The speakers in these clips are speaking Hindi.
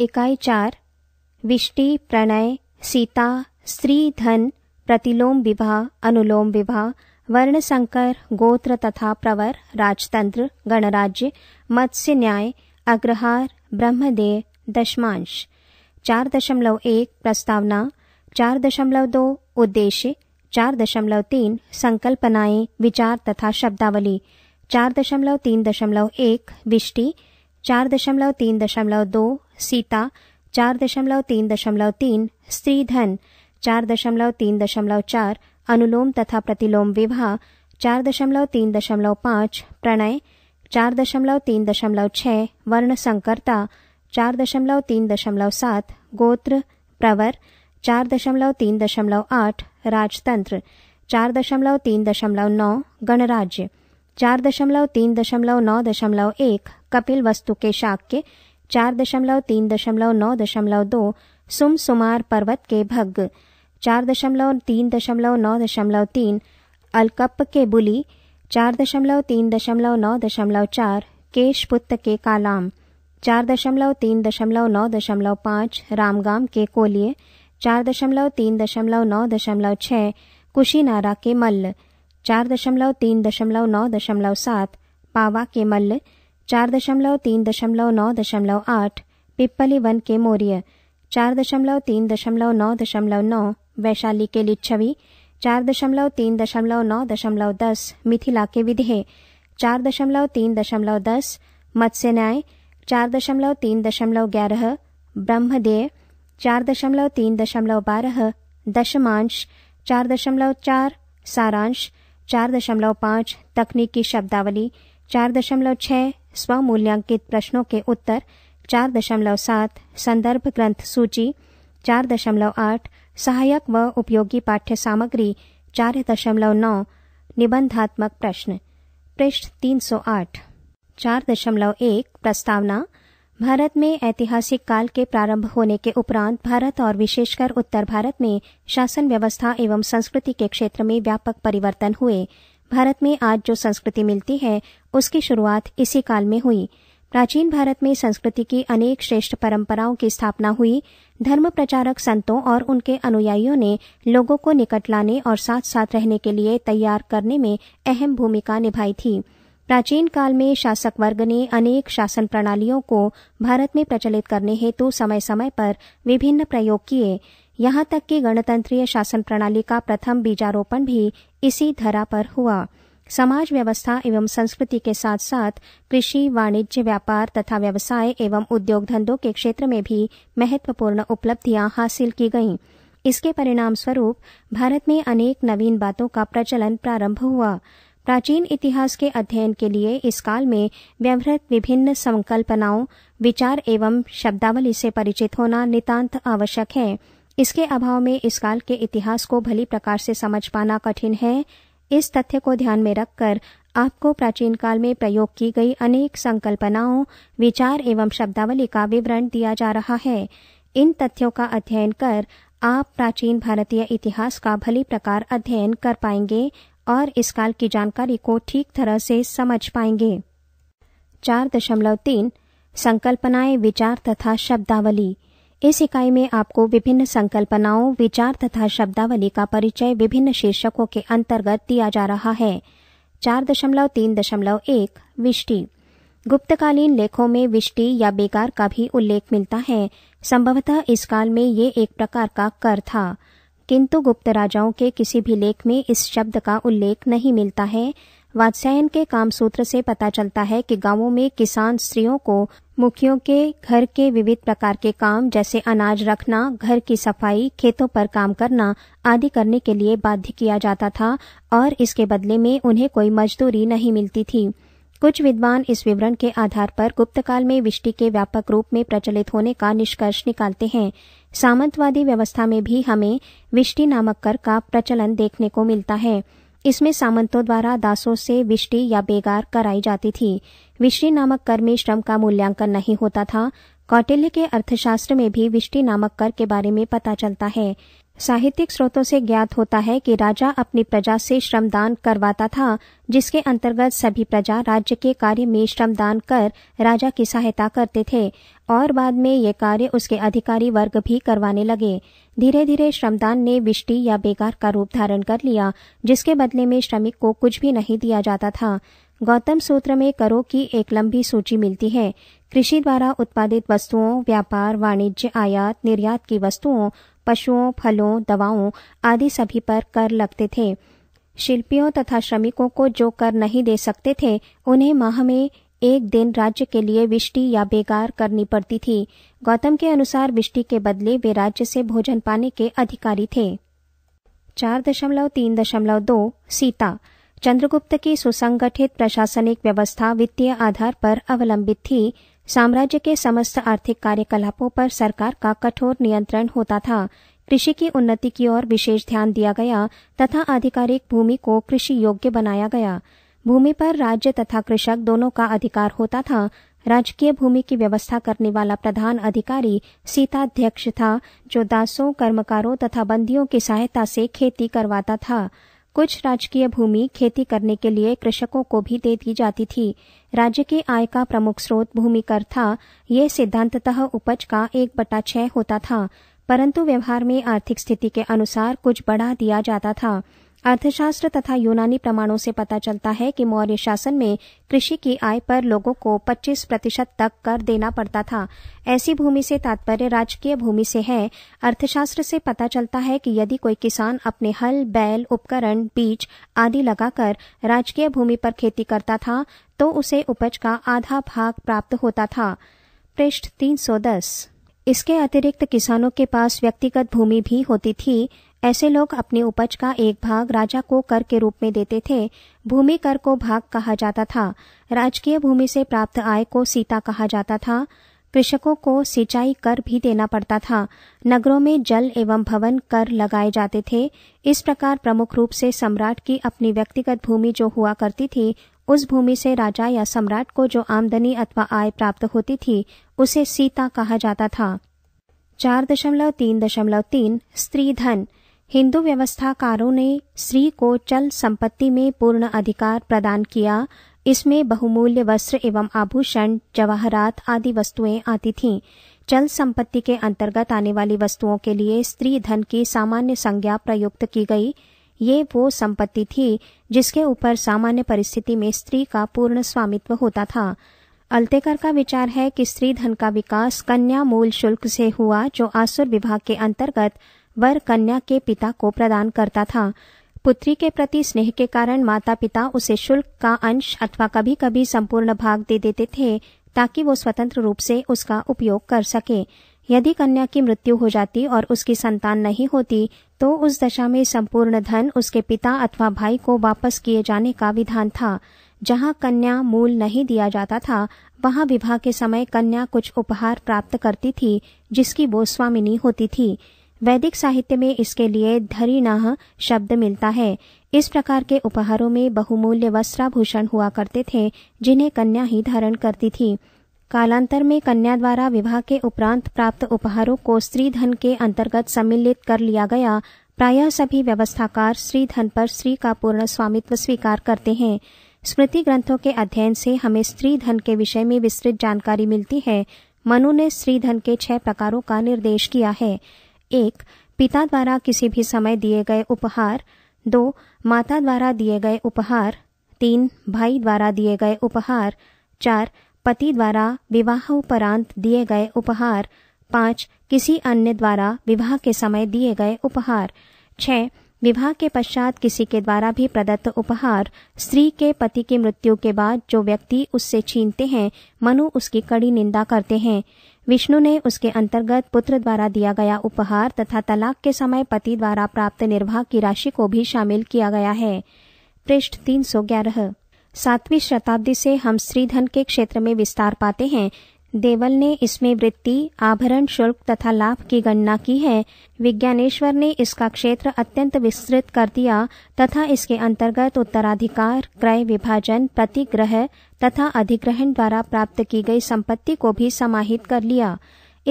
इकाई चार विष्टि प्रणय सीता स्त्री धन प्रतिलोम विवाह अनुलोम विवाह वर्ण संकर गोत्र तथा प्रवर राजतंत्र गणराज्य मत्स्य न्याय अग्रहार ब्रह्मदेह दशमांश चार दशमलव एक प्रस्तावना चार दशमलव दो उद्देश्य चार दशमलव तीन संकल्पनाएं विचार तथा शब्दावली चार दशमलव तीन दशमलव एक विष्टि चार दशमलव तीन दशमलव दो सीता चार दशमलव तीन दशमलव तीन स्त्रीधन चार दशमलव तीन दशमलव चार अनुलोम तथा प्रतिलोम विवाह चार दशमलव तीन दशमलव पांच प्रणय चार दशमलव तीन दशमलव छ वर्ण संकरता चार दशमलव तीन दशमलव सात गोत्र प्रवर चार दशमलव तीन दशमलव आठ राजतंत्र चार दशमलव तीन दशमलव नौ गणराज्य चार दशमलव तीन दशमलव नौ दशमलव एक कपिल वस्तु के शाक्य चार दशमलव तीन दशमलव नौ दशमलव दो सुम सुमार पर्वत के भग चार दशमलव तीन दशमलव नौ दशमलव तीन अलकप के बुली चार दशमलव तीन दशमलव नौ दशमलव चार केशपुत्त के कालाम चार दशमलव तीन दशमलव नौ दशमलव पांच रामगाम के कोलिये चार दशमलव तीन दशमलव नौ दशमलव छः कुशीनारा के मल्ल चार दशमलव तीन दशमलव नौ दशमलव सात पावा के मल्ल चार दशमलव तीन दशमलव नौ दशमलव आठ पिप्पली वन के मौर्य चार दशमलव तीन दशमलव नौ दशमलव नौ वैशाली के लिच्छवी चार दशमलव तीन दशमलव नौ दशमलव दस मिथिला के विधेय चार दशमलव तीन दशमलव दस मत्स्य न्याय चार दशमलव तीन दशमलव ग्यारह ब्रह्मदेय चार दशमलव तीन दशमलव बारह दशमांश चार दशमलव चार सारांश चार दशमलव पांच तकनीकी शब्दावली चार दशमलव छह स्वमूल्यांकित प्रश्नों के उत्तर चार दशमलव सात संदर्भ ग्रंथ सूची चार दशमलव आठ सहायक व उपयोगी पाठ्य सामग्री चार दशमलव नौ निबंधात्मक प्रश्न पृष्ठ तीन सौ आठ चार दशमलव एक प्रस्तावना भारत में ऐतिहासिक काल के प्रारंभ होने के उपरांत भारत और विशेषकर उत्तर भारत में शासन व्यवस्था एवं संस्कृति के क्षेत्र में व्यापक परिवर्तन हुए भारत में आज जो संस्कृति मिलती है उसकी शुरुआत इसी काल में हुई प्राचीन भारत में संस्कृति की अनेक श्रेष्ठ परंपराओं की स्थापना हुई धर्म प्रचारक संतों और उनके अनुयायियों ने लोगों को निकट लाने और साथ साथ रहने के लिए तैयार करने में अहम भूमिका निभाई थी प्राचीन काल में शासक वर्ग ने अनेक शासन प्रणालियों को भारत में प्रचलित करने हेतु समय समय पर विभिन्न प्रयोग किए यहां तक कि गणतंत्रीय शासन प्रणाली का प्रथम बीजारोपण भी इसी धरा पर हुआ समाज व्यवस्था एवं संस्कृति के साथ साथ कृषि वाणिज्य व्यापार तथा व्यवसाय एवं उद्योग धंधों के क्षेत्र में भी महत्वपूर्ण उपलब्धियां हासिल की गईं इसके परिणाम स्वरूप भारत में अनेक नवीन बातों का प्रचलन प्रारंभ हुआ प्राचीन इतिहास के अध्ययन के लिए इस काल में व्यवहृत विभिन्न संकल्पनाओं विचार एवं शब्दावली से परिचित होना नितांत आवश्यक है इसके अभाव में इस काल के इतिहास को भली प्रकार से समझ पाना कठिन है इस तथ्य को ध्यान में रखकर आपको प्राचीन काल में प्रयोग की गई अनेक संकल्पनाओं विचार एवं शब्दावली का विवरण दिया जा रहा है इन तथ्यों का अध्ययन कर आप प्राचीन भारतीय इतिहास का भली प्रकार अध्ययन कर पाएंगे और इस काल की जानकारी को ठीक तरह से समझ पाएंगे चार दशमलव तीन संकल्पनाएं विचार तथा शब्दावली इस इकाई में आपको विभिन्न संकल्पनाओं विचार तथा शब्दावली का परिचय विभिन्न शीर्षकों के अंतर्गत दिया जा रहा है चार दशमलव तीन दशमलव एक विष्टि गुप्तकालीन लेखों में विष्टि या बेकार का भी उल्लेख मिलता है संभवतः इस काल में ये एक प्रकार का कर था किंतु गुप्त राजाओं के किसी भी लेख में इस शब्द का उल्लेख नहीं मिलता है वात्स्यायन के कामसूत्र से पता चलता है कि गांवों में किसान स्त्रियों को मुखियों के घर के विविध प्रकार के काम जैसे अनाज रखना घर की सफाई खेतों पर काम करना आदि करने के लिए बाध्य किया जाता था और इसके बदले में उन्हें कोई मजदूरी नहीं मिलती थी कुछ विद्वान इस विवरण के आधार पर गुप्तकाल में विष्टि के व्यापक रूप में प्रचलित होने का निष्कर्ष निकालते हैं सामंतवादी व्यवस्था में भी हमें विष्टि नामक कर का प्रचलन देखने को मिलता है इसमें सामंतों द्वारा दासों से विष्टि या बेगार कराई जाती थी विष्टि नामक कर में श्रम का मूल्यांकन नहीं होता था कौटिल्य के अर्थशास्त्र में भी विष्टि नामक कर के बारे में पता चलता है साहित्यिक स्रोतों से ज्ञात होता है कि राजा अपनी प्रजा से श्रमदान करवाता था जिसके अंतर्गत सभी प्रजा राज्य के कार्य में श्रमदान कर राजा की सहायता करते थे और बाद में ये कार्य उसके अधिकारी वर्ग भी करवाने लगे धीरे धीरे श्रमदान ने विष्टि या बेकार का रूप धारण कर लिया जिसके बदले में श्रमिक को कुछ भी नहीं दिया जाता था गौतम सूत्र में करों की एक लंबी सूची मिलती है कृषि द्वारा उत्पादित वस्तुओं व्यापार वाणिज्य आयात निर्यात की वस्तुओं पशुओं फलों दवाओं आदि सभी पर कर लगते थे शिल्पियों तथा श्रमिकों को जो कर नहीं दे सकते थे उन्हें माह में एक दिन राज्य के लिए विष्टि या बेकार करनी पड़ती थी गौतम के अनुसार विष्टि के बदले वे राज्य से भोजन पाने के अधिकारी थे चार दशमलव तीन दशमलव दो सीता चंद्रगुप्त की सुसंगठित प्रशासनिक व्यवस्था वित्तीय आधार पर अवलंबित थी साम्राज्य के समस्त आर्थिक कार्यकलापों पर सरकार का कठोर नियंत्रण होता था कृषि की उन्नति की ओर विशेष ध्यान दिया गया तथा आधिकारिक भूमि को कृषि योग्य बनाया गया भूमि पर राज्य तथा कृषक दोनों का अधिकार होता था राजकीय भूमि की व्यवस्था करने वाला प्रधान अधिकारी सीताध्यक्ष था जो दासों कर्मकारों तथा बंदियों की सहायता से खेती करवाता था कुछ राजकीय भूमि खेती करने के लिए कृषकों को भी दे दी जाती थी राज्य के आय का प्रमुख स्रोत भूमि कर था यह सिद्धांततः उपज का एक बटा छह होता था परंतु व्यवहार में आर्थिक स्थिति के अनुसार कुछ बढ़ा दिया जाता था अर्थशास्त्र तथा यूनानी प्रमाणों से पता चलता है कि मौर्य शासन में कृषि की आय पर लोगों को 25 प्रतिशत तक कर देना पड़ता था ऐसी भूमि से तात्पर्य राजकीय भूमि से है अर्थशास्त्र से पता चलता है कि यदि कोई किसान अपने हल बैल उपकरण बीज आदि लगाकर राजकीय भूमि पर खेती करता था तो उसे उपज का आधा भाग प्राप्त होता था पृष्ठ तीन इसके अतिरिक्त किसानों के पास व्यक्तिगत भूमि भी होती थी ऐसे लोग अपनी उपज का एक भाग राजा को कर के रूप में देते थे भूमि कर को भाग कहा जाता था राजकीय भूमि से प्राप्त आय को सीता कहा जाता था कृषकों को सिंचाई कर भी देना पड़ता था नगरों में जल एवं भवन कर लगाए जाते थे इस प्रकार प्रमुख रूप से सम्राट की अपनी व्यक्तिगत भूमि जो हुआ करती थी उस भूमि से राजा या सम्राट को जो आमदनी अथवा आय प्राप्त होती थी उसे सीता कहा जाता था चार दशमलव तीन दशमलव तीन स्त्री धन हिंदू व्यवस्थाकारों ने स्त्री को चल संपत्ति में पूर्ण अधिकार प्रदान किया इसमें बहुमूल्य वस्त्र एवं आभूषण जवाहरात आदि वस्तुएं आती थीं चल संपत्ति के अंतर्गत आने वाली वस्तुओं के लिए स्त्री धन की सामान्य संज्ञा प्रयुक्त की गई ये वो संपत्ति थी जिसके ऊपर सामान्य परिस्थिति में स्त्री का पूर्ण स्वामित्व होता था अल्तेकर का विचार है कि स्त्री धन का विकास कन्या मूल शुल्क से हुआ जो आसुर विभाग के अंतर्गत वर कन्या के पिता को प्रदान करता था पुत्री के प्रति स्नेह के कारण माता पिता उसे शुल्क का अंश अथवा कभी कभी संपूर्ण भाग दे देते थे ताकि वो स्वतंत्र रूप से उसका उपयोग कर सके यदि कन्या की मृत्यु हो जाती और उसकी संतान नहीं होती तो उस दशा में संपूर्ण धन उसके पिता अथवा भाई को वापस किए जाने का विधान था जहां कन्या मूल नहीं दिया जाता था वहां विवाह के समय कन्या कुछ उपहार प्राप्त करती थी जिसकी वो स्वामिनी होती थी वैदिक साहित्य में इसके लिए धरीनाह शब्द मिलता है इस प्रकार के उपहारों में बहुमूल्य वस्त्राभूषण हुआ करते थे जिन्हें कन्या ही धारण करती थी कालांतर में कन्या द्वारा विवाह के उपरांत प्राप्त उपहारों को स्त्री धन के अंतर्गत सम्मिलित कर लिया गया प्रायः सभी व्यवस्थाकार स्त्री धन पर स्त्री का पूर्ण स्वामित्व स्वीकार करते हैं स्मृति ग्रंथों के अध्ययन से हमें स्त्री धन के विषय में विस्तृत जानकारी मिलती है मनु ने स्त्री धन के छह प्रकारों का निर्देश किया है एक पिता द्वारा किसी भी समय दिए गए उपहार दो माता द्वारा दिए गए उपहार तीन भाई द्वारा दिए गए उपहार चार पति द्वारा विवाह उपरांत दिए गए उपहार पाँच किसी अन्य द्वारा विवाह के समय दिए गए उपहार छ विवाह के पश्चात किसी के द्वारा भी प्रदत्त उपहार स्त्री के पति की मृत्यु के बाद जो व्यक्ति उससे छीनते हैं मनु उसकी कड़ी निंदा करते हैं विष्णु ने उसके अंतर्गत पुत्र द्वारा दिया गया उपहार तथा तलाक के समय पति द्वारा प्राप्त निर्वाह की राशि को भी शामिल किया गया है पृष्ठ तीन सौ ग्यारह सातवीं शताब्दी से हम स्त्रीधन के क्षेत्र में विस्तार पाते हैं देवल ने इसमें वृत्ति आभरण शुल्क तथा लाभ की गणना की है विज्ञानेश्वर ने इसका क्षेत्र अत्यंत विस्तृत कर दिया तथा इसके अंतर्गत उत्तराधिकार क्रय विभाजन प्रतिग्रह तथा अधिग्रहण द्वारा प्राप्त की गई संपत्ति को भी समाहित कर लिया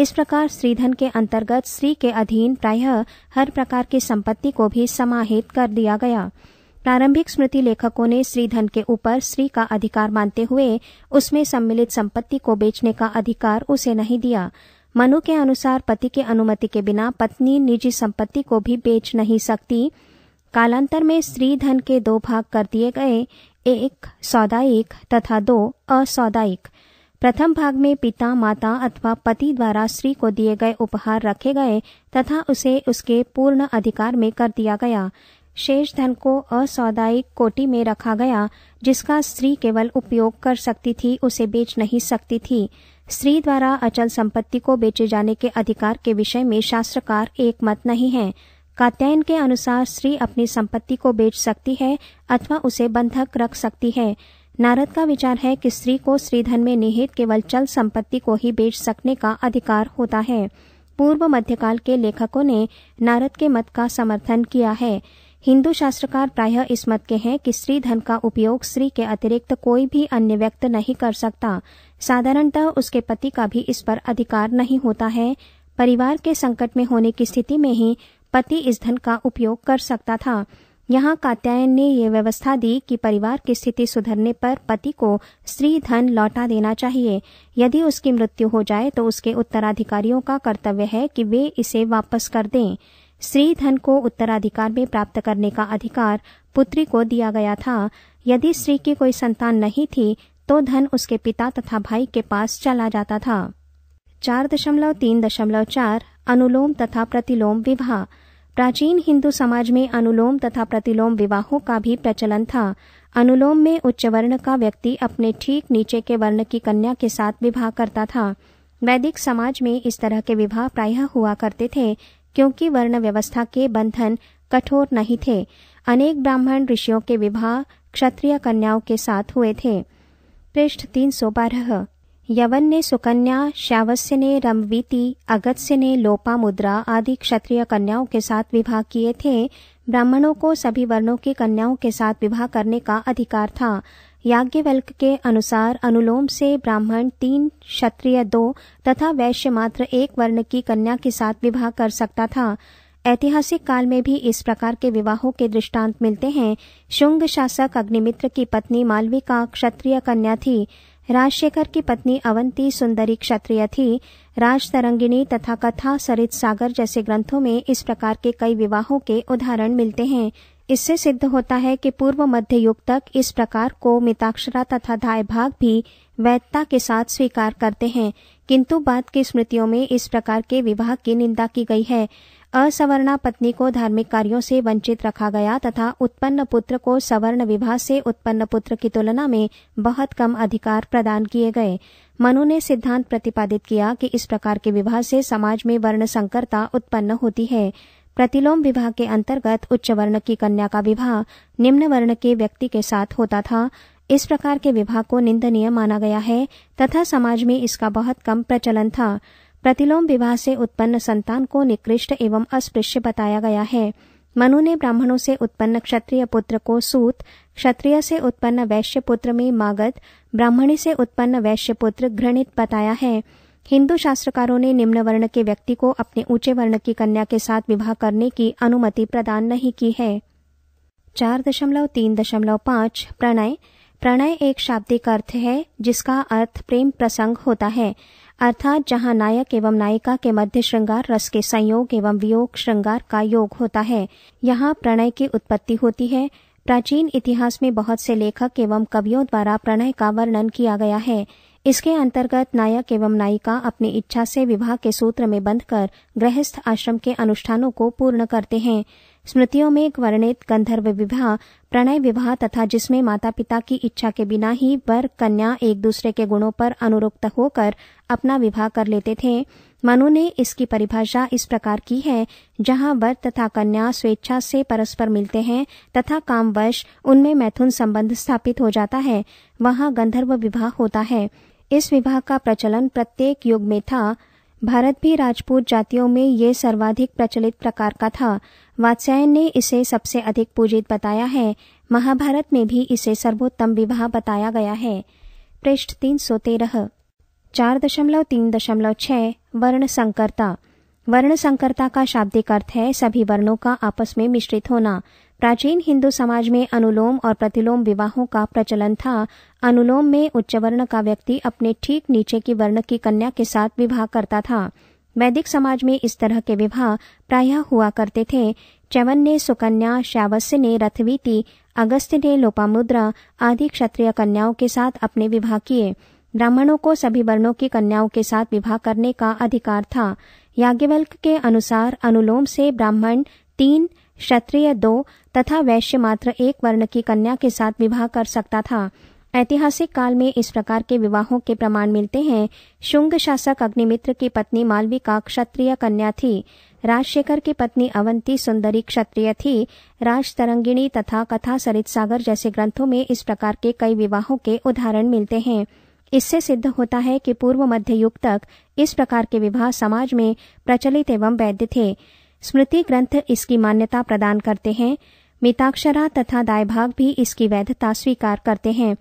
इस प्रकार श्रीधन के अंतर्गत श्री के अधीन प्रायः हर प्रकार की संपत्ति को भी समाहित कर दिया गया प्रारंभिक स्मृति लेखकों ने धन के ऊपर श्री का अधिकार मानते हुए उसमें सम्मिलित संपत्ति को बेचने का अधिकार उसे नहीं दिया मनु के अनुसार पति के अनुमति के बिना पत्नी निजी संपत्ति को भी बेच नहीं सकती कालांतर में स्त्री धन के दो भाग कर दिए गए एक सौदायिक तथा दो असौदायिक प्रथम भाग में पिता माता अथवा पति द्वारा स्त्री को दिए गए उपहार रखे गए तथा उसे उसके पूर्ण अधिकार में कर दिया गया शेष धन को असौदायिक कोटि में रखा गया जिसका स्त्री केवल उपयोग कर सकती थी उसे बेच नहीं सकती थी स्त्री द्वारा अचल संपत्ति को बेचे जाने के अधिकार के विषय में शास्त्रकार एक मत नहीं है कात्यायन के अनुसार स्त्री अपनी संपत्ति को बेच सकती है अथवा उसे बंधक रख सकती है नारद का विचार है कि स्त्री को स्त्रीधन में निहित केवल चल संपत्ति को ही बेच सकने का अधिकार होता है पूर्व मध्यकाल के लेखकों ने नारद के मत का समर्थन किया है हिंदू शास्त्रकार प्रायः इस मत के हैं कि स्त्री धन का उपयोग स्त्री के अतिरिक्त कोई भी अन्य व्यक्त नहीं कर सकता साधारणतः उसके पति का भी इस पर अधिकार नहीं होता है परिवार के संकट में होने की स्थिति में ही पति इस धन का उपयोग कर सकता था यहाँ कात्यायन ने यह व्यवस्था दी कि परिवार की स्थिति सुधरने पर पति को स्त्री धन लौटा देना चाहिए यदि उसकी मृत्यु हो जाए तो उसके उत्तराधिकारियों का कर्तव्य है कि वे इसे वापस कर दें श्री धन को उत्तराधिकार में प्राप्त करने का अधिकार पुत्री को दिया गया था यदि श्री की कोई संतान नहीं थी तो धन उसके पिता तथा भाई के पास चला जाता था चार दशमलव तीन दशमलव चार अनुलोम तथा प्रतिलोम विवाह प्राचीन हिंदू समाज में अनुलोम तथा प्रतिलोम विवाहों का भी प्रचलन था अनुलोम में उच्च वर्ण का व्यक्ति अपने ठीक नीचे के वर्ण की कन्या के साथ विवाह करता था वैदिक समाज में इस तरह के विवाह प्रायः हुआ करते थे क्योंकि वर्ण व्यवस्था के बंधन कठोर नहीं थे अनेक ब्राह्मण ऋषियों के विवाह क्षत्रिय कन्याओं के साथ हुए थे पृष्ठ तीन सौ बारह यवन ने सुकन्या श्यावस्य ने रमवीति अगत्य ने लोपा मुद्रा आदि क्षत्रिय कन्याओं के साथ विवाह किए थे ब्राह्मणों को सभी वर्णों की कन्याओं के साथ विवाह करने का अधिकार था याज्ञवल्क के अनुसार अनुलोम से ब्राह्मण तीन क्षत्रिय दो तथा वैश्य मात्र एक वर्ण की कन्या के साथ विवाह कर सकता था ऐतिहासिक काल में भी इस प्रकार के विवाहों के दृष्टांत मिलते हैं शुंग शासक अग्निमित्र की पत्नी मालविका क्षत्रिय कन्या थी राजशेखर की पत्नी अवंती सुंदरी क्षत्रिय थी राजतरंगिणी तथा कथा सरित सागर जैसे ग्रंथों में इस प्रकार के कई विवाहों के उदाहरण मिलते हैं इससे सिद्ध होता है कि पूर्व मध्य युग तक इस प्रकार को मिताक्षरा तथा धाय भाग भी वैधता के साथ स्वीकार करते हैं किंतु बाद की स्मृतियों में इस प्रकार के विवाह की निंदा की गई है असवर्णा पत्नी को धार्मिक कार्यों से वंचित रखा गया तथा उत्पन्न पुत्र को सवर्ण विवाह से उत्पन्न पुत्र की तुलना में बहुत कम अधिकार प्रदान किए गए मनु ने सिद्धांत प्रतिपादित किया कि इस प्रकार के विवाह से समाज में वर्ण संकरता उत्पन्न होती है प्रतिलोम विवाह के अंतर्गत उच्च वर्ण की कन्या का विवाह निम्न वर्ण के व्यक्ति के साथ होता था इस प्रकार के विवाह को निंदनीय माना गया है तथा समाज में इसका बहुत कम प्रचलन था प्रतिलोम विवाह से उत्पन्न संतान को निकृष्ट एवं अस्पृश्य बताया गया है मनु ने ब्राह्मणों से उत्पन्न क्षत्रिय पुत्र को सूत क्षत्रिय से उत्पन्न वैश्य पुत्र में मागत ब्राह्मणी से उत्पन्न वैश्य पुत्र घृणित बताया है हिंदू शास्त्रकारों ने निम्न वर्ण के व्यक्ति को अपने ऊंचे वर्ण की कन्या के साथ विवाह करने की अनुमति प्रदान नहीं की है चार दशमलव तीन दशमलव पांच प्रणय प्रणय एक शाब्दिक अर्थ है जिसका अर्थ प्रेम प्रसंग होता है अर्थात जहाँ नायक एवं नायिका के मध्य श्रृंगार रस के संयोग एवं वियोग श्रृंगार का योग होता है यहाँ प्रणय की उत्पत्ति होती है प्राचीन इतिहास में बहुत से लेखक एवं कवियों द्वारा प्रणय का वर्णन किया गया है इसके अंतर्गत नायक एवं नायिका अपनी इच्छा से विवाह के सूत्र में बंध कर गृहस्थ आश्रम के अनुष्ठानों को पूर्ण करते हैं स्मृतियों में एक वर्णित गंधर्व विवाह प्रणय विवाह तथा जिसमें माता पिता की इच्छा के बिना ही वर कन्या एक दूसरे के गुणों पर अनुरुक्त होकर अपना विवाह कर लेते थे मनु ने इसकी परिभाषा इस प्रकार की है जहां वर तथा कन्या स्वेच्छा से परस्पर मिलते हैं तथा कामवश उनमें मैथुन संबंध स्थापित हो जाता है वहां गंधर्व विवाह होता है इस विवाह का प्रचलन प्रत्येक युग में था भारत भी राजपूत जातियों में ये सर्वाधिक प्रचलित प्रकार का था वात्स्यायन ने इसे सबसे अधिक पूजित बताया है महाभारत में भी इसे सर्वोत्तम विवाह बताया गया है पृष्ठ तीन सौ तेरह चार दशमलव तीन दशमलव छः वर्ण संकरता वर्ण संकरता का शाब्दिक अर्थ है सभी वर्णों का आपस में मिश्रित होना प्राचीन हिंदू समाज में अनुलोम और प्रतिलोम विवाहों का प्रचलन था अनुलोम में उच्च वर्ण का व्यक्ति अपने ठीक नीचे की वर्ण की कन्या के साथ विवाह करता था वैदिक समाज में इस तरह के विवाह प्रायः हुआ करते थे चवन ने सुकन्या श्यावस्य ने रथवीति अगस्त्य ने लोपामुद्रा आदि क्षत्रिय कन्याओं के साथ अपने विवाह किए ब्राह्मणों को सभी वर्णों की कन्याओं के साथ विवाह करने का अधिकार था याज्ञवल्क के अनुसार अनुलोम से ब्राह्मण तीन क्षत्रिय दो तथा वैश्य मात्र एक वर्ण की कन्या के साथ विवाह कर सकता था ऐतिहासिक काल में इस प्रकार के विवाहों के प्रमाण मिलते हैं शुंग शासक अग्निमित्र की पत्नी मालविका क्षत्रिय कन्या थी राजशेखर की पत्नी अवंती सुंदरी क्षत्रिय थी राजतरंगिणी तथा कथा सरित सागर जैसे ग्रंथों में इस प्रकार के कई विवाहों के उदाहरण मिलते हैं इससे सिद्ध होता है कि पूर्व मध्य युग तक इस प्रकार के विवाह समाज में प्रचलित एवं वैध थे स्मृति ग्रंथ इसकी मान्यता प्रदान करते हैं मिताक्षरा तथा दायभाग भी इसकी वैधता स्वीकार करते हैं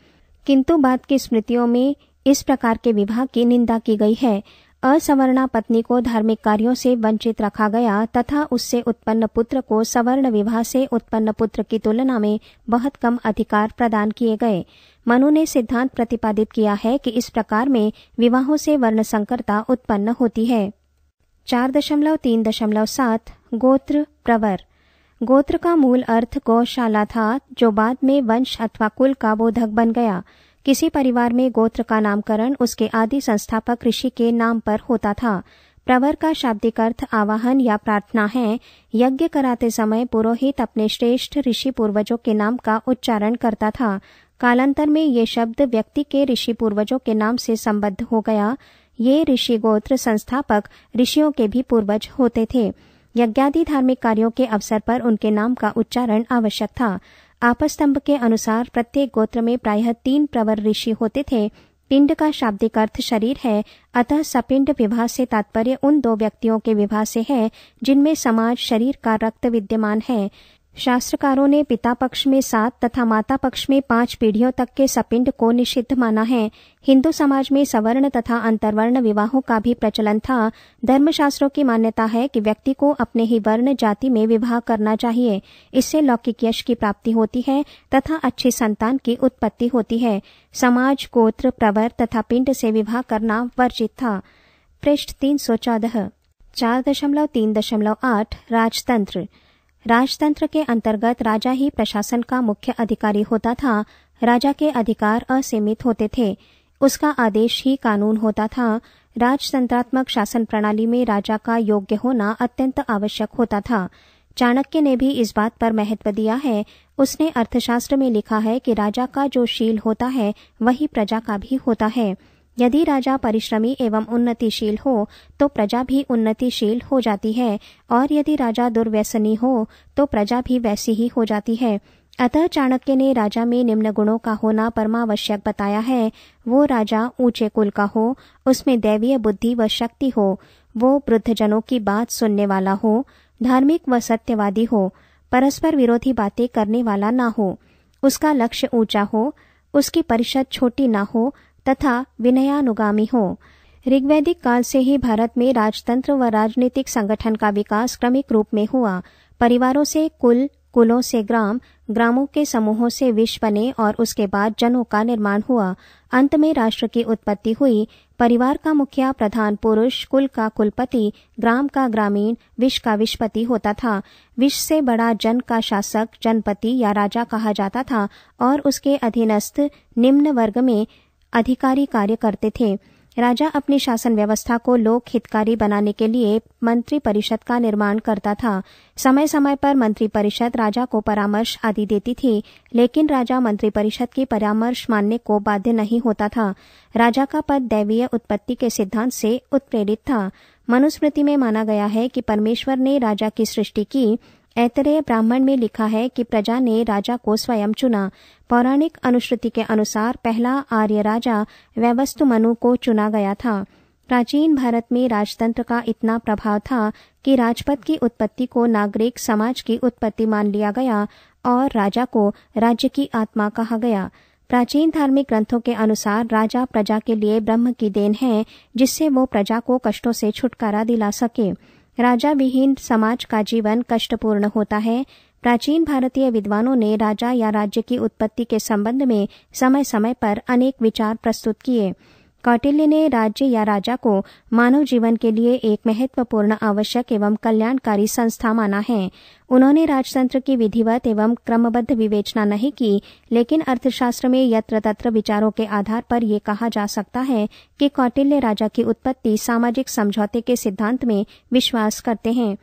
किंतु बाद की स्मृतियों में इस प्रकार के विवाह की निंदा की गई है असवर्णा पत्नी को धार्मिक कार्यों से वंचित रखा गया तथा उससे उत्पन्न पुत्र को सवर्ण विवाह से उत्पन्न पुत्र की तुलना में बहुत कम अधिकार प्रदान किए गए मनु ने सिद्धांत प्रतिपादित किया है कि इस प्रकार में विवाहों से वर्ण संकरता उत्पन्न होती है चार दशमलव तीन दशमलव सात गोत्र प्रवर गोत्र का मूल अर्थ गौशाला था जो बाद में वंश अथवा कुल का बोधक बन गया किसी परिवार में गोत्र का नामकरण उसके आदि संस्थापक ऋषि के नाम पर होता था प्रवर का शाब्दिक अर्थ आवाहन या प्रार्थना है यज्ञ कराते समय पुरोहित अपने श्रेष्ठ ऋषि पूर्वजों के नाम का उच्चारण करता था कालांतर में ये शब्द व्यक्ति के ऋषि पूर्वजों के नाम से संबद्ध हो गया ये ऋषि गोत्र संस्थापक ऋषियों के भी पूर्वज होते थे यज्ञादि धार्मिक कार्यों के अवसर पर उनके नाम का उच्चारण आवश्यक था आपस्तंभ के अनुसार प्रत्येक गोत्र में प्रायः तीन प्रवर ऋषि होते थे पिंड का शाब्दिक अर्थ शरीर है अतः सपिंड विवाह से तात्पर्य उन दो व्यक्तियों के विवाह से है जिनमें समाज शरीर का रक्त विद्यमान है शास्त्रकारों ने पिता पक्ष में सात तथा माता पक्ष में पांच पीढ़ियों तक के सपिंड को निषिद्ध माना है हिंदू समाज में सवर्ण तथा अंतर्वर्ण विवाहों का भी प्रचलन था धर्मशास्त्रों की मान्यता है कि व्यक्ति को अपने ही वर्ण जाति में विवाह करना चाहिए इससे लौकिक यश की प्राप्ति होती है तथा अच्छे संतान की उत्पत्ति होती है समाज गोत्र प्रवर तथा पिंड से विवाह करना वर्जित था पृष्ठ तीन सौ चौदह चार दशमलव तीन दशमलव आठ राजतंत्र राजतंत्र के अंतर्गत राजा ही प्रशासन का मुख्य अधिकारी होता था राजा के अधिकार असीमित होते थे उसका आदेश ही कानून होता था राजतंत्रात्मक शासन प्रणाली में राजा का योग्य होना अत्यंत आवश्यक होता था चाणक्य ने भी इस बात पर महत्व दिया है उसने अर्थशास्त्र में लिखा है कि राजा का जो शील होता है वही प्रजा का भी होता है यदि राजा परिश्रमी एवं उन्नतिशील हो तो प्रजा भी उन्नतिशील हो जाती है और यदि राजा दुर्व्यसनी हो तो प्रजा भी वैसी ही हो जाती है अतः चाणक्य ने राजा में निम्न गुणों का होना परमावश्यक बताया है वो राजा ऊंचे कुल का हो उसमें दैवीय बुद्धि व शक्ति हो वो वृद्धजनों की बात सुनने वाला हो धार्मिक व सत्यवादी हो परस्पर विरोधी बातें करने वाला ना हो उसका लक्ष्य ऊंचा हो उसकी परिषद छोटी ना हो तथा विनयानुगामी हो ऋग्वैदिक काल से ही भारत में राजतंत्र व राजनीतिक संगठन का विकास क्रमिक रूप में हुआ परिवारों से कुल कुलों से ग्राम ग्रामों के समूहों से विश्व बने और उसके बाद जनों का निर्माण हुआ अंत में राष्ट्र की उत्पत्ति हुई परिवार का मुखिया प्रधान पुरुष कुल का कुलपति ग्राम का ग्रामीण विश्व का विश्वपति होता था विश्व से बड़ा जन का शासक जनपति या राजा कहा जाता था और उसके अधीनस्थ निम्न वर्ग में अधिकारी कार्य करते थे राजा अपनी शासन व्यवस्था को लोक हितकारी बनाने के लिए मंत्री परिषद का निर्माण करता था समय समय पर मंत्री परिषद राजा को परामर्श आदि देती थी लेकिन राजा मंत्री परिषद की परामर्श मानने को बाध्य नहीं होता था राजा का पद दैवीय उत्पत्ति के सिद्धांत से उत्प्रेरित था मनुस्मृति में माना गया है कि परमेश्वर ने राजा की सृष्टि की ऐतरेय ब्राह्मण में लिखा है कि प्रजा ने राजा को स्वयं चुना पौराणिक अनुश्रुति के अनुसार पहला आर्य राजा व्यवस्तु मनु को चुना गया था प्राचीन भारत में राजतंत्र का इतना प्रभाव था कि राजपथ की उत्पत्ति को नागरिक समाज की उत्पत्ति मान लिया गया और राजा को राज्य की आत्मा कहा गया प्राचीन धार्मिक ग्रंथों के अनुसार राजा प्रजा के लिए ब्रह्म की देन है जिससे वो प्रजा को कष्टों से छुटकारा दिला सके राजा विहीन समाज का जीवन कष्टपूर्ण होता है प्राचीन भारतीय विद्वानों ने राजा या राज्य की उत्पत्ति के संबंध में समय समय पर अनेक विचार प्रस्तुत किए कौटिल्य ने राज्य या राजा को मानव जीवन के लिए एक महत्वपूर्ण आवश्यक एवं कल्याणकारी संस्था माना है उन्होंने राजतंत्र की विधिवत एवं क्रमबद्ध विवेचना नहीं की लेकिन अर्थशास्त्र में यत्र तत्र विचारों के आधार पर यह कहा जा सकता है कि कौटिल्य राजा की उत्पत्ति सामाजिक समझौते के सिद्धांत में विश्वास करते हैं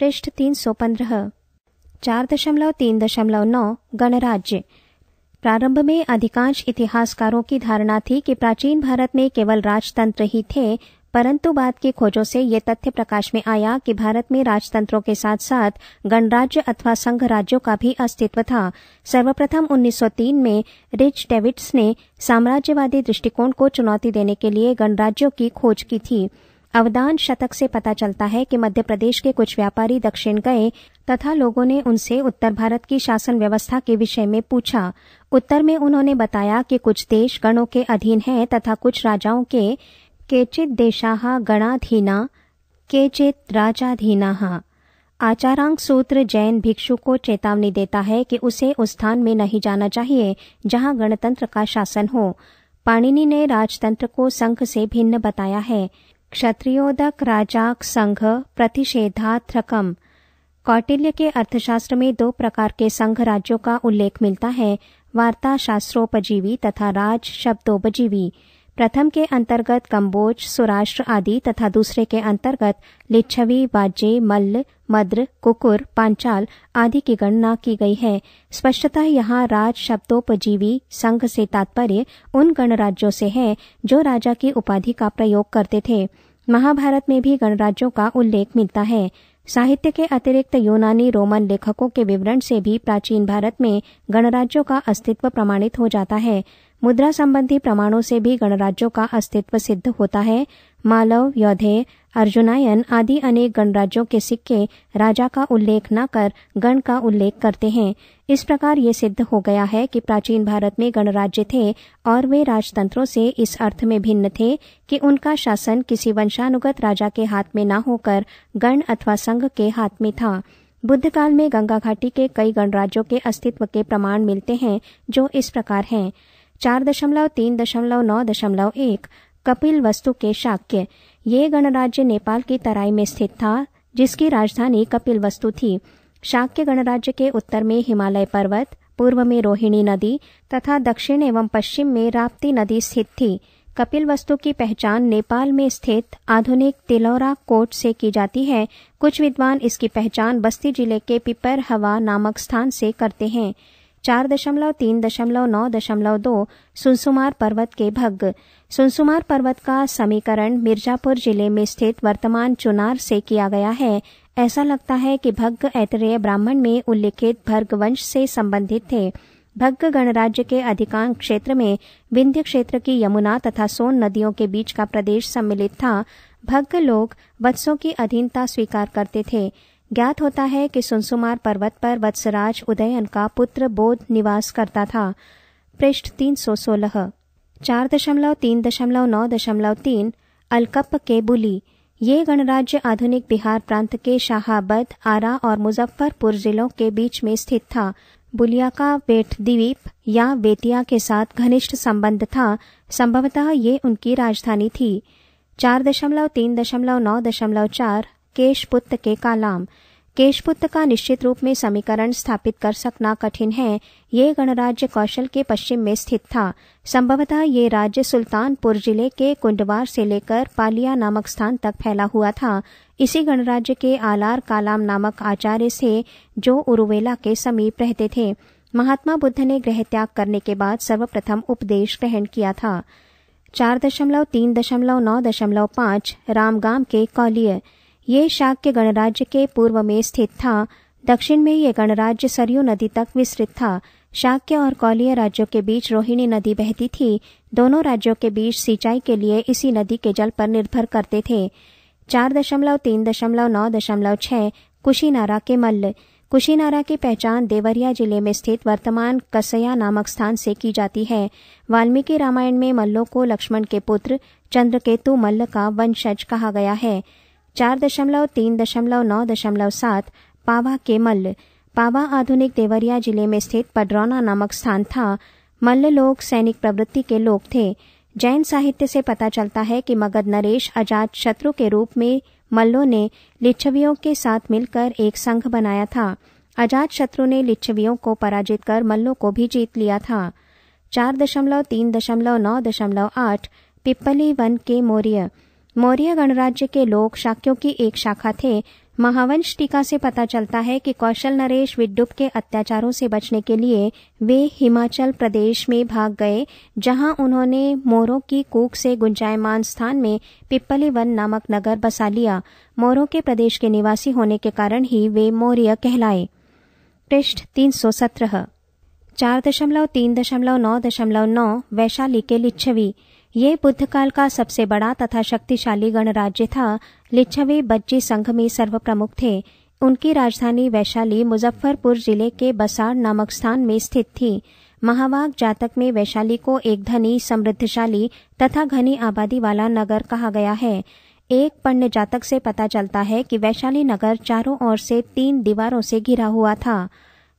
पृष्ठ तीन सौ पंद्रह चार दशमलव तीन दशमलव नौ गणराज्य प्रारंभ में अधिकांश इतिहासकारों की धारणा थी कि प्राचीन भारत में केवल राजतंत्र ही थे परंतु बाद की खोजों से ये तथ्य प्रकाश में आया कि भारत में राजतंत्रों के साथ साथ गणराज्य अथवा संघ राज्यों का भी अस्तित्व था सर्वप्रथम 1903 में रिच डेविड्स ने साम्राज्यवादी दृष्टिकोण को चुनौती देने के लिए गणराज्यों की खोज की थी अवदान शतक से पता चलता है कि मध्य प्रदेश के कुछ व्यापारी दक्षिण गए तथा लोगों ने उनसे उत्तर भारत की शासन व्यवस्था के विषय में पूछा उत्तर में उन्होंने बताया कि कुछ देश गणों के अधीन हैं तथा कुछ राजाओं के केचित देशाहा गणाधीना केचित राजाधीना आचारांक सूत्र जैन भिक्षु को चेतावनी देता है कि उसे उस स्थान में नहीं जाना चाहिए जहां गणतंत्र का शासन हो पाणिनि ने राजतंत्र को संघ से भिन्न बताया है क्षत्रियोदक राजाक संघ प्रतिषेधात्रकम कौटिल्य के अर्थशास्त्र में दो प्रकार के संघ राज्यों का उल्लेख मिलता है वार्ता शास्त्रोपजीवी तथा राज शब्दोपजीवी प्रथम के अंतर्गत कम्बोज सौराष्ट्र आदि तथा दूसरे के अंतर्गत लिच्छवी बाजे मल्ल मद्र कुकुर पांचाल आदि की गणना की गई है स्पष्टतः यहाँ राज शब्दोपजीवी संघ से तात्पर्य उन गणराज्यों से है जो राजा की उपाधि का प्रयोग करते थे महाभारत में भी गणराज्यों का उल्लेख मिलता है साहित्य के अतिरिक्त यूनानी रोमन लेखकों के विवरण से भी प्राचीन भारत में गणराज्यों का अस्तित्व प्रमाणित हो जाता है मुद्रा संबंधी प्रमाणों से भी गणराज्यों का अस्तित्व सिद्ध होता है मालव योधे अर्जुनायन आदि अनेक गणराज्यों के सिक्के राजा का उल्लेख न कर गण का उल्लेख करते हैं इस प्रकार ये सिद्ध हो गया है कि प्राचीन भारत में गणराज्य थे और वे राजतंत्रों से इस अर्थ में भिन्न थे कि उनका शासन किसी वंशानुगत राजा के हाथ में न होकर गण अथवा संघ के हाथ में था बुद्ध काल में गंगा घाटी के कई गणराज्यों के अस्तित्व के प्रमाण मिलते हैं जो इस प्रकार हैं चार दशमलव तीन दशमलव नौ दशमलव एक कपिल वस्तु के शाक्य ये गणराज्य नेपाल की तराई में स्थित था जिसकी राजधानी कपिल वस्तु थी शाक्य गणराज्य के उत्तर में हिमालय पर्वत पूर्व में रोहिणी नदी तथा दक्षिण एवं पश्चिम में राप्ती नदी स्थित थी कपिल वस्तु की पहचान नेपाल में स्थित आधुनिक तिलौरा कोट से की जाती है कुछ विद्वान इसकी पहचान बस्ती जिले के पिपर हवा नामक स्थान से करते हैं चार दशमलव तीन दशमलव नौ दशमलव दो सुनसुमार पर्वत के भग सुनसुमार पर्वत का समीकरण मिर्जापुर जिले में स्थित वर्तमान चुनार से किया गया है ऐसा लगता है कि भग्ग ऐतरेय ब्राह्मण में उल्लिखित भर्ग वंश से संबंधित थे भग्ग गणराज्य के अधिकांश क्षेत्र में विंध्य क्षेत्र की यमुना तथा सोन नदियों के बीच का प्रदेश सम्मिलित था भग्ग लोग वत्सों की अधीनता स्वीकार करते थे ज्ञात होता है कि सुनसुमार पर्वत पर वत्सराज उदयन का पुत्र बोध निवास करता था पृष्ठ तीन सौ सोलह चार दशमलव तीन दशमलव नौ दशमलव तीन अलकप के बुली ये गणराज्य आधुनिक बिहार प्रांत के शाहबद आरा और मुजफ्फरपुर जिलों के बीच में स्थित था बुलिया का वेट द्वीप या बेतिया के साथ घनिष्ठ संबंध था संभवतः ये उनकी राजधानी थी चार दशमलव तीन दशमलव नौ दशमलव चार केशपुत्त के कालाम केशपुत्त का निश्चित रूप में समीकरण स्थापित कर सकना कठिन है ये गणराज्य कौशल के पश्चिम में स्थित था संभवतः ये राज्य सुल्तानपुर जिले के कुंडवार से लेकर पालिया नामक स्थान तक फैला हुआ था इसी गणराज्य के आलार कालाम नामक आचार्य थे जो उरुवेला के समीप रहते थे महात्मा बुद्ध ने गृह त्याग करने के बाद सर्वप्रथम उपदेश ग्रहण किया था चार दशमलव तीन दशमलव नौ दशमलव पांच रामगाम के कौलिय ये शाक्य गणराज्य के पूर्व में स्थित था दक्षिण में ये गणराज्य सरयू नदी तक विस्तृत था शाक्य और कौलीय राज्यों के बीच रोहिणी नदी बहती थी दोनों राज्यों के बीच सिंचाई के लिए इसी नदी के जल पर निर्भर करते थे चार दशमलव तीन दशमलव नौ दशमलव छह कुशीनारा के मल्ल कुशीनारा की पहचान देवरिया जिले में स्थित वर्तमान कसया नामक स्थान से की जाती है वाल्मीकि रामायण में मल्लों को लक्ष्मण के पुत्र चंद्रकेतु मल्ल का वंशज कहा गया है चार दशमलव तीन दशमलव नौ दशमलव सात पावा के मल्ल पावा आधुनिक देवरिया जिले में स्थित पडरौना नामक स्थान था मल्ल लोग सैनिक प्रवृत्ति के लोग थे जैन साहित्य से पता चलता है कि मगध नरेश अजात शत्रु के रूप में मल्लों ने लिच्छवियों के साथ मिलकर एक संघ बनाया था अजात शत्रु ने लिच्छवियों को पराजित कर मल्लों को भी जीत लिया था चार दशमलव तीन दशमलव नौ दशमलव आठ पिप्पली वन के मौर्य मौर्य गणराज्य के लोग शाक्यों की एक शाखा थे महावंश टीका से पता चलता है कि कौशल नरेश विड्डुप के अत्याचारों से बचने के लिए वे हिमाचल प्रदेश में भाग गए जहां उन्होंने मोरों की कूक से गुंजायमान स्थान में पिप्पली वन नामक नगर बसा लिया मोरों के प्रदेश के निवासी होने के कारण ही वे मौर्य कहलाए पृष्ठ तीन सौ सत्रह चार दशमलव तीन दशमलव नौ दशमलव नौ वैशाली के लिच्छवी बुद्ध बुद्धकाल का सबसे बड़ा तथा शक्तिशाली गणराज्य था लिच्छवी बज्जी संघ में सर्वप्रमुख थे उनकी राजधानी वैशाली मुजफ्फरपुर जिले के बसार नामक स्थान में स्थित थी महावाग जातक में वैशाली को एक धनी समृद्धशाली तथा घनी आबादी वाला नगर कहा गया है एक पण्य जातक से पता चलता है कि वैशाली नगर चारों ओर से तीन दीवारों से घिरा हुआ था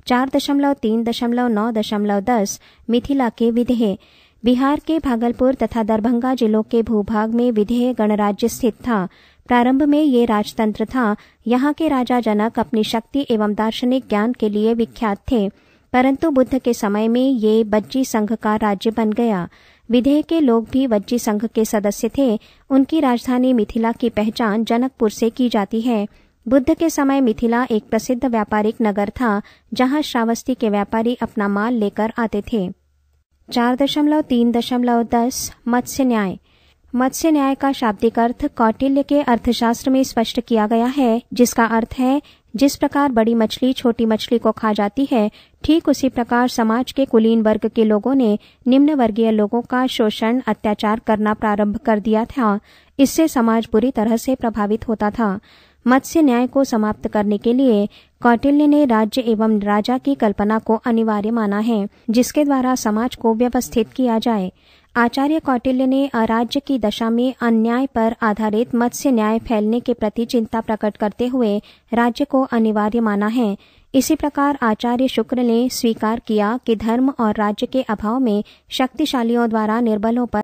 चार दशमलव तीन दशमलव नौ दशमलव दस मिथिला के विधेय बिहार के भागलपुर तथा दरभंगा जिलों के भूभाग में विधेय गणराज्य स्थित था प्रारंभ में ये राजतंत्र था यहाँ के राजा जनक अपनी शक्ति एवं दार्शनिक ज्ञान के लिए विख्यात थे परंतु बुद्ध के समय में ये बज्जी संघ का राज्य बन गया विधेय के लोग भी बज्जी संघ के सदस्य थे उनकी राजधानी मिथिला की पहचान जनकपुर से की जाती है बुद्ध के समय मिथिला एक प्रसिद्ध व्यापारिक नगर था जहां श्रावस्ती के व्यापारी अपना माल लेकर आते थे चार दशमलव तीन दशमलव दस मत्स्य न्याय मत्स्य न्याय का शाब्दिक अर्थ कौटिल्य के अर्थशास्त्र में स्पष्ट किया गया है जिसका अर्थ है जिस प्रकार बड़ी मछली छोटी मछली को खा जाती है ठीक उसी प्रकार समाज के कुलीन वर्ग के लोगों ने निम्न वर्गीय लोगों का शोषण अत्याचार करना प्रारंभ कर दिया था इससे समाज बुरी तरह से प्रभावित होता था मत्स्य न्याय को समाप्त करने के लिए कौटिल्य ने राज्य एवं राजा की कल्पना को अनिवार्य माना है जिसके द्वारा समाज को व्यवस्थित किया जाए आचार्य कौटिल्य ने अराज्य की दशा में अन्याय पर आधारित मत्स्य न्याय फैलने के प्रति चिंता प्रकट करते हुए राज्य को अनिवार्य माना है इसी प्रकार आचार्य शुक्र ने स्वीकार किया कि धर्म और राज्य के अभाव में शक्तिशालियों द्वारा निर्बलों पर